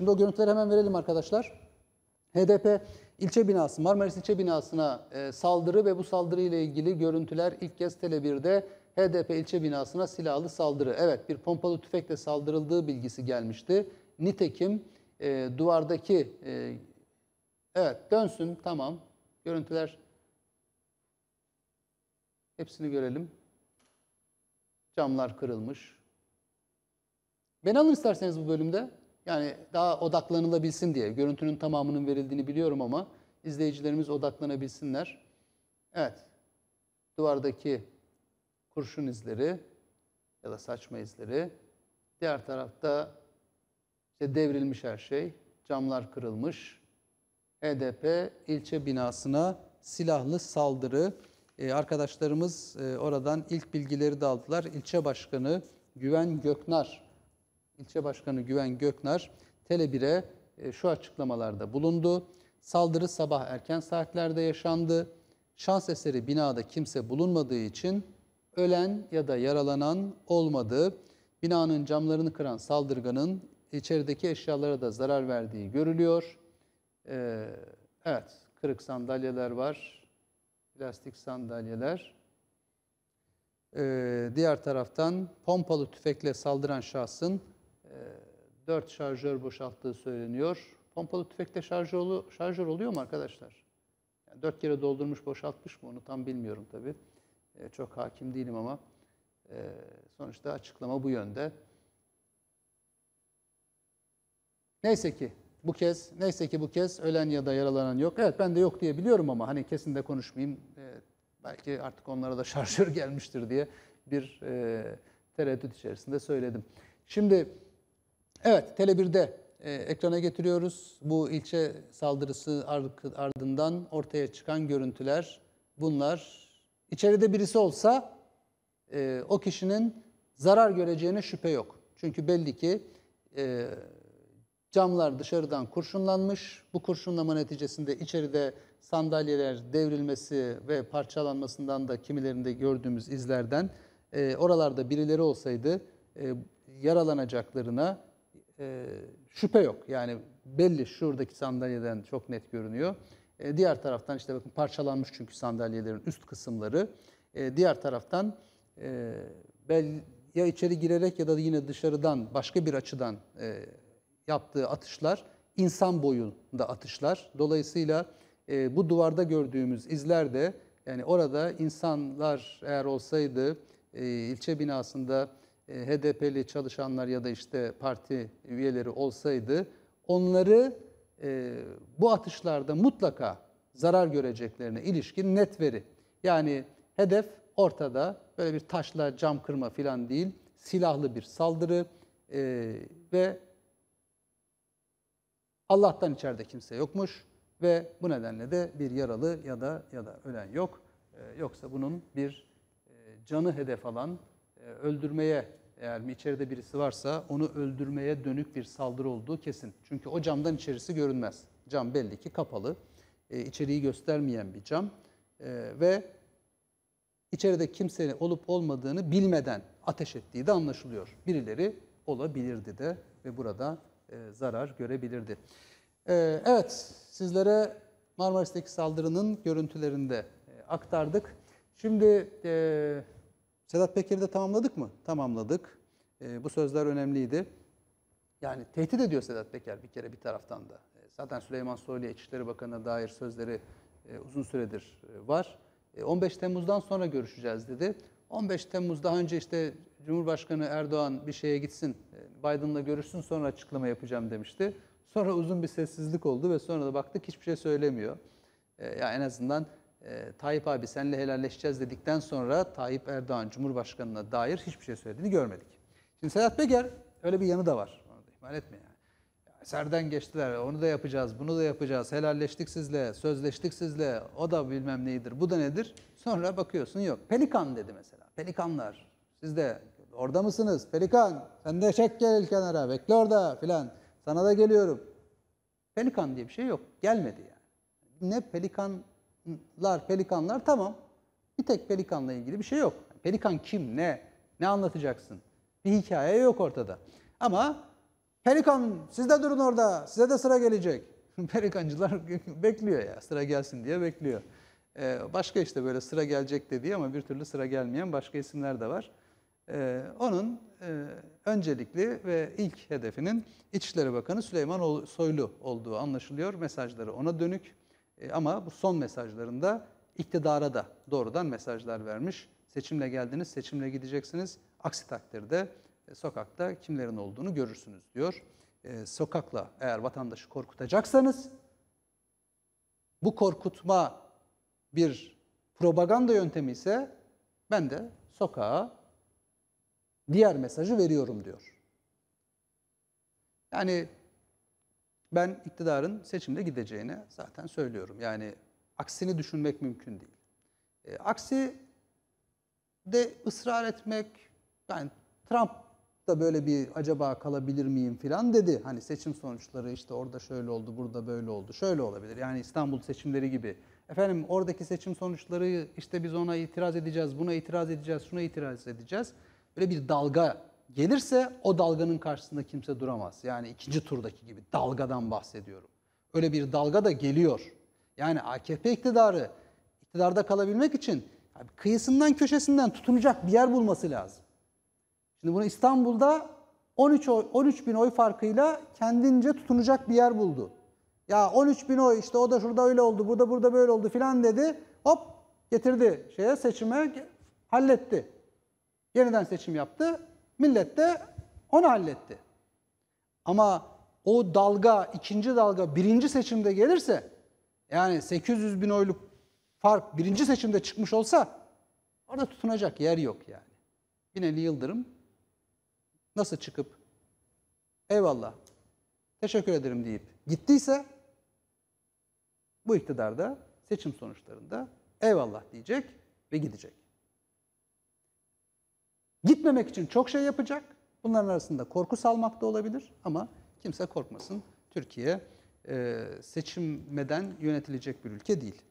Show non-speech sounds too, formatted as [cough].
Şimdi o görüntüleri hemen verelim arkadaşlar. HDP ilçe binası, Marmaris ilçe binasına e, saldırı ve bu saldırı ile ilgili görüntüler ilk kez Tele1'de HDP ilçe binasına silahlı saldırı. Evet bir pompalı tüfekle saldırıldığı bilgisi gelmişti. Nitekim e, duvardaki, e, evet dönsün tamam görüntüler hepsini görelim. Camlar kırılmış. Beni alın isterseniz bu bölümde. Yani daha odaklanılabilsin diye. Görüntünün tamamının verildiğini biliyorum ama izleyicilerimiz odaklanabilsinler. Evet. Duvardaki kurşun izleri ya da saçma izleri. Diğer tarafta işte devrilmiş her şey. Camlar kırılmış. HDP e ilçe binasına silahlı saldırı. Ee, arkadaşlarımız e, oradan ilk bilgileri de aldılar. İlçe Başkanı Güven Göknar İlçe başkanı Güven Göknar Tele1'e e, şu açıklamalarda bulundu. Saldırı sabah erken saatlerde yaşandı. Şans eseri binada kimse bulunmadığı için ölen ya da yaralanan olmadı. Binanın camlarını kıran saldırganın içerideki eşyalara da zarar verdiği görülüyor. Ee, evet, kırık sandalyeler var, plastik sandalyeler. Ee, diğer taraftan pompalı tüfekle saldıran şahsın 4 şarjör boşalttığı söyleniyor. Pompalı tüfekte şarjörlü, şarjör oluyor mu arkadaşlar? Yani 4 kere doldurmuş boşaltmış mı onu tam bilmiyorum tabii. E, çok hakim değilim ama e, sonuçta açıklama bu yönde. Neyse ki bu kez neyse ki bu kez ölen ya da yaralanan yok. Evet ben de yok diye biliyorum ama hani kesin de konuşmayayım. E, belki artık onlara da [laughs] şarjör gelmiştir diye bir e, tereddüt içerisinde söyledim. Şimdi Evet, Tele1'de e, ekrana getiriyoruz. Bu ilçe saldırısı ardından ortaya çıkan görüntüler bunlar. İçeride birisi olsa e, o kişinin zarar göreceğine şüphe yok. Çünkü belli ki e, camlar dışarıdan kurşunlanmış. Bu kurşunlama neticesinde içeride sandalyeler devrilmesi ve parçalanmasından da kimilerinde gördüğümüz izlerden e, oralarda birileri olsaydı e, yaralanacaklarına e, şüphe yok. Yani belli şuradaki sandalyeden çok net görünüyor. E, diğer taraftan işte bakın parçalanmış çünkü sandalyelerin üst kısımları. E, diğer taraftan e, bel, ya içeri girerek ya da yine dışarıdan başka bir açıdan e, yaptığı atışlar insan boyunda atışlar. Dolayısıyla e, bu duvarda gördüğümüz izler de yani orada insanlar eğer olsaydı e, ilçe binasında e, HDP'li çalışanlar ya da işte parti üyeleri olsaydı onları e, bu atışlarda mutlaka zarar göreceklerine ilişkin net veri. Yani hedef ortada böyle bir taşla cam kırma falan değil silahlı bir saldırı e, ve Allah'tan içeride kimse yokmuş ve bu nedenle de bir yaralı ya da ya da ölen yok. E, yoksa bunun bir e, canı hedef alan e, öldürmeye eğer mi içeride birisi varsa onu öldürmeye dönük bir saldırı olduğu kesin. Çünkü o camdan içerisi görünmez. Cam belli ki kapalı. E, içeriği göstermeyen bir cam. E, ve içeride kimsenin olup olmadığını bilmeden ateş ettiği de anlaşılıyor. Birileri olabilirdi de ve burada e, zarar görebilirdi. E, evet, sizlere Marmaris'teki saldırının görüntülerinde e, aktardık. Şimdi e, Sedat Peker'i de tamamladık mı? Tamamladık. E, bu sözler önemliydi. Yani tehdit ediyor Sedat Peker bir kere bir taraftan da. E, zaten Süleyman Soylu İçişleri Bakanı'na dair sözleri e, uzun süredir e, var. E, 15 Temmuz'dan sonra görüşeceğiz dedi. 15 Temmuz daha önce işte Cumhurbaşkanı Erdoğan bir şeye gitsin, e, Biden'la görüşsün sonra açıklama yapacağım demişti. Sonra uzun bir sessizlik oldu ve sonra da baktık hiçbir şey söylemiyor. E, ya yani en azından e, Tayyip abi senle helalleşeceğiz dedikten sonra Tayyip Erdoğan Cumhurbaşkanı'na dair hiçbir şey söylediğini görmedik. Şimdi Sedat Peker öyle bir yanı da var. Onu da ihmal etme yani. Serden geçtiler, onu da yapacağız, bunu da yapacağız, helalleştik sizle, sözleştik sizle, o da bilmem neydir, bu da nedir? Sonra bakıyorsun yok. Pelikan dedi mesela. Pelikanlar, siz de orada mısınız? Pelikan, sen de çek gel kenara, bekle orada filan. Sana da geliyorum. Pelikan diye bir şey yok. Gelmedi yani. Ne pelikan lar, pelikanlar tamam. Bir tek pelikanla ilgili bir şey yok. Pelikan kim, ne, ne anlatacaksın? Bir hikaye yok ortada. Ama pelikan siz de durun orada, size de sıra gelecek. [laughs] Pelikancılar [laughs] bekliyor ya, sıra gelsin diye bekliyor. Ee, başka işte böyle sıra gelecek dedi ama bir türlü sıra gelmeyen başka isimler de var. Ee, onun e, öncelikli ve ilk hedefinin İçişleri Bakanı Süleyman Soylu olduğu anlaşılıyor. Mesajları ona dönük. E, ama bu son mesajlarında iktidara da doğrudan mesajlar vermiş. Seçimle geldiniz, seçimle gideceksiniz. Aksi takdirde e, sokakta kimlerin olduğunu görürsünüz diyor. E, sokakla eğer vatandaşı korkutacaksanız bu korkutma bir propaganda yöntemi ise ben de sokağa diğer mesajı veriyorum diyor. Yani ben iktidarın seçimde gideceğini zaten söylüyorum. Yani aksini düşünmek mümkün değil. E, aksi de ısrar etmek, yani Trump da böyle bir acaba kalabilir miyim filan dedi. Hani seçim sonuçları işte orada şöyle oldu, burada böyle oldu, şöyle olabilir. Yani İstanbul seçimleri gibi. Efendim oradaki seçim sonuçları işte biz ona itiraz edeceğiz, buna itiraz edeceğiz, şuna itiraz edeceğiz. Böyle bir dalga gelirse o dalganın karşısında kimse duramaz. Yani ikinci turdaki gibi dalgadan bahsediyorum. Öyle bir dalga da geliyor. Yani AKP iktidarı iktidarda kalabilmek için kıyısından köşesinden tutunacak bir yer bulması lazım. Şimdi bunu İstanbul'da 13, 13 bin oy farkıyla kendince tutunacak bir yer buldu. Ya 13 bin oy işte o da şurada öyle oldu, burada burada böyle oldu filan dedi. Hop getirdi şeye seçime halletti. Yeniden seçim yaptı. Millet de onu halletti. Ama o dalga, ikinci dalga birinci seçimde gelirse yani 800 bin oyluk fark birinci seçimde çıkmış olsa orada tutunacak yer yok yani. Binali Yıldırım nasıl çıkıp eyvallah teşekkür ederim deyip gittiyse bu iktidarda seçim sonuçlarında eyvallah diyecek ve gidecek. Gitmemek için çok şey yapacak. Bunların arasında korku salmak da olabilir ama kimse korkmasın. Türkiye e, seçimmeden yönetilecek bir ülke değil.